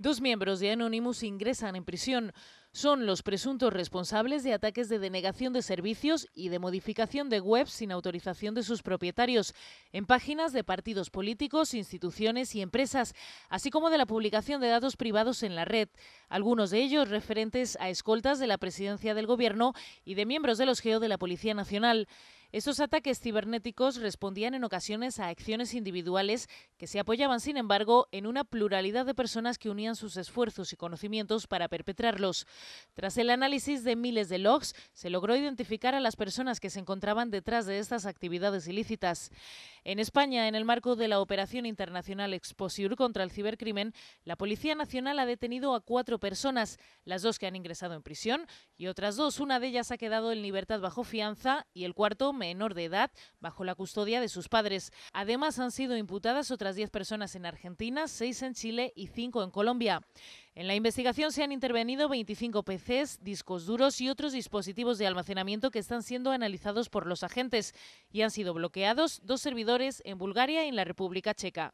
Dos miembros de Anonymous ingresan en prisión. Son los presuntos responsables de ataques de denegación de servicios y de modificación de webs sin autorización de sus propietarios, en páginas de partidos políticos, instituciones y empresas, así como de la publicación de datos privados en la red, algunos de ellos referentes a escoltas de la presidencia del Gobierno y de miembros de los GEO de la Policía Nacional. Esos ataques cibernéticos respondían en ocasiones a acciones individuales que se apoyaban, sin embargo, en una pluralidad de personas que unían sus esfuerzos y conocimientos para perpetrarlos. Tras el análisis de miles de logs, se logró identificar a las personas que se encontraban detrás de estas actividades ilícitas. En España, en el marco de la operación internacional Exposure contra el cibercrimen, la Policía Nacional ha detenido a cuatro personas, las dos que han ingresado en prisión y otras dos. Una de ellas ha quedado en libertad bajo fianza y el cuarto, menor de edad, bajo la custodia de sus padres. Además, han sido imputadas otras diez personas en Argentina, seis en Chile y cinco en Colombia. En la investigación se han intervenido 25 PCs, discos duros y otros dispositivos de almacenamiento que están siendo analizados por los agentes y han sido bloqueados dos servidores en Bulgaria y en la República Checa.